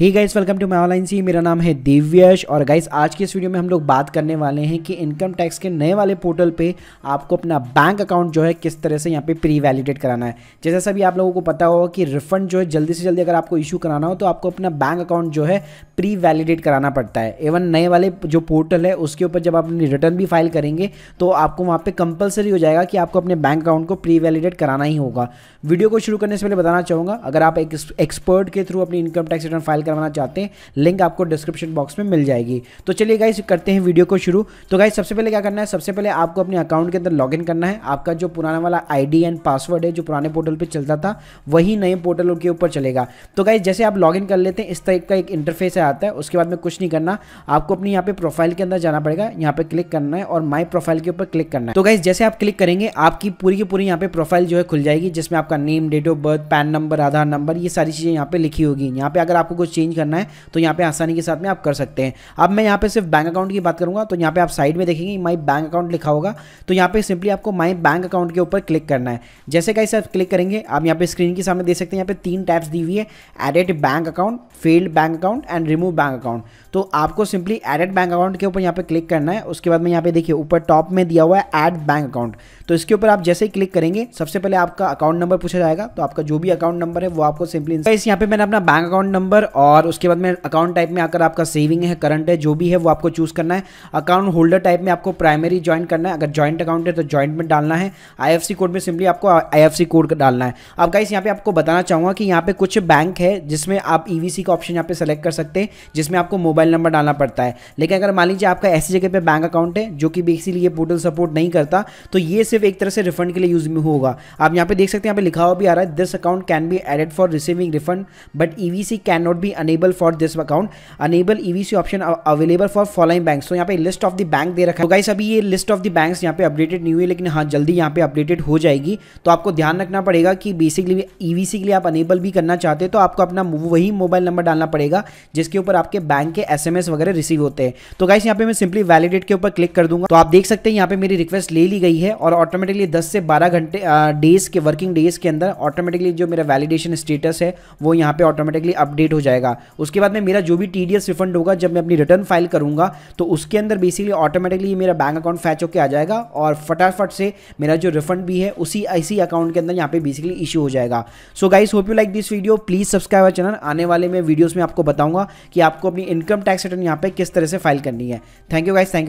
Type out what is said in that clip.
he guys welcome to my online सी मेरा नाम है दिव्यश और गाइस आज के इस वीडियो में हम लोग बात करने वाले हैं कि इनकम टैक्स के नए वाले पोर्टल पे आपको अपना बैंक अकाउंट जो है किस तरह से यहाँ पे प्री वैलिडेट कराना है जैसे सभी आप लोगों को पता होगा कि रिफंड जो है जल्दी से जल्दी अगर आपको इशू कराना हो तो आपको अपना बैंक अकाउंट जो है प्री वैलिडेट कराना पड़ता है एवन नए वाले जो पोर्टल है उसके ऊपर जब आप रिटर्न भी फाइल करेंगे तो आपको वहाँ पर कंपलसरी हो जाएगा कि आपको अपने बैंक अकाउंट को प्री वैलिडेट कराना ही होगा वीडियो को शुरू करने से पहले बताना चाहूँगा अगर आप एक एक्सपर्ट के थ्रू अपनी इनकम टैक्स रिटर्न फाइल करवाना चाहते हैं लिंक आपको डिस्क्रिप्शन बॉक्स में मिल जाएगी तो चलिए गाइस करते हैं वीडियो को शुरू तो गाइस सबसे पहले क्या करना है सबसे पहले आपको अपने अकाउंट के अंदर लॉगिन करना है आपका जो पुराना वाला आई एंड पासवर्ड है जो पुराने पोर्टल पर चलता था वही नए पोर्टल के ऊपर चलेगा तो गाइज जैसे आप लॉग कर लेते हैं इस तरह का एक इंटरफेस आता है उसके बाद में कुछ नहीं करना आपको अपनी यहाँ पे प्रोफाइल के अंदर जाना पड़ेगा यहाँ पे क्लिक करना है और माई प्रोफाइल के ऊपर क्लिक करना है तो गाइज जैसे आप क्लिक करेंगे आपकी पूरी की पूरी यहाँ पे प्रोफाइल जो है खुल जाएगी जिसमें आपका name date of birth PAN number Aadhaar number ये सारी चीज़ें यहाँ पे लिखी होगी यहाँ पे अगर आपको कुछ चेंज करना है तो यहाँ पे आसानी के साथ में आप कर सकते हैं अब मैं यहाँ पे सिर्फ बैंक अकाउंट की बात करूँगा तो यहाँ पे आप साइड में देखेंगे माई बैंक अकाउंट लिखा होगा तो यहाँ पे सिंपली आपको माई बैंक अकाउंट के ऊपर क्लिक करना है जैसे कैसे आप क्लिक करेंगे आप यहाँ पे स्क्रीन के सामने देख सकते हैं यहाँ पे तीन टैप्स दी हुई है added bank account failed bank account and remove bank account तो आपको सिंपली एडेड बैंक अकाउंट के ऊपर यहाँ पे क्लिक करना है उसके बाद में यहाँ पे देखिए ऊपर टॉप में दिया हुआ है एड बैंक अकाउंट तो इसके ऊपर आप जैसे ही क्लिक करेंगे सबसे पहले आपका अकाउंट नंबर पूछा जाएगा तो आपका जो भी अकाउंट नंबर है वो आपको सिंपली यहाँ पे मैंने अपना बैंक अकाउंट नंबर और और उसके बाद में अकाउंट टाइप में आकर आपका सेविंग है करंट है जो भी है वो आपको चूज़ करना है अकाउंट होल्डर टाइप में आपको प्राइमरी ज्वाइन करना है अगर ज्वाइंट अकाउंट है तो ज्वाइंट में डालना है आई कोड में सिंपली आपको आई कोड डालना है अब गाइस यहाँ पे आपको बताना चाहूँगा कि यहाँ पे कुछ बैंक है जिसमें आप ईवीसी e का ऑप्शन यहाँ पे सेलेक्ट कर सकते हैं जिसमें आपको मोबाइल नंबर डालना पड़ता है लेकिन अगर मान लीजिए आपका ऐसी जगह पर बैंक अकाउंट है जो कि बेसिकली ये पोर्टल सपोर्ट नहीं करता तो ये सिर्फ एक तरह से रिफंड के लिए यूज़ में होगा आप यहाँ पे देख सकते हैं यहाँ पे लिखा हुआ भी आ रहा है this account can be added for receiving refund but E V C can not be enable for this account enable EVC option available for following bank तो यहाँ पे लिस्ट ऑफ द बैंक दे रखा है तो गाइस अभी ये list of the bank यहाँ पे अपडेटेड नहीं हुई लेकिन हाँ जल्दी यहाँ पे अपडेटेड हो जाएगी तो आपको ध्यान रखना पड़ेगा कि बेसिकली ईवीसी e के लिए आप अनेबल भी करना चाहते हो तो आपको अपना वही मोबाइल नंबर डालना पड़ेगा जिसके ऊपर आपके बैंक के एस वगैरह रिसीव होते हैं तो गाइस यहाँ पे मैं सिंपली वैलिडेट के ऊपर क्लिक कर दूंगा तो आप देख सकते हैं यहाँ पे मेरी रिक्वेस्ट ले ली गई है और ऑटोमेटिकली दस से बारह घंटे डेज के वर्किंग डेज के अंदर ऑटोमेटिकली जो मेरा वैलिडेशन स्टेटस है वो यहाँ पे ऑटोमेटिकली अपडेट हो जाएगा जाएगा उसके बाद में मेरा जो भी टी रिफंड होगा जब मैं अपनी रिटर्न फाइल करूंगा तो उसके अंदर बेसिकली ऑटोमेटिकली मेरा बैंक अकाउंट फैच होकर आ जाएगा और फटाफट से मेरा जो रिफंड भी है उसी ऐसी अकाउंट के अंदर यहाँ पे बेसिकली इशू हो जाएगा so guys hope you like this video please subscribe our channel आने वाले में वीडियोज में आपको बताऊंगा कि आपको अपनी इनकम टैक्स रिटर्न यहाँ पे किस तरह से फाइल करनी है thank you guys thank you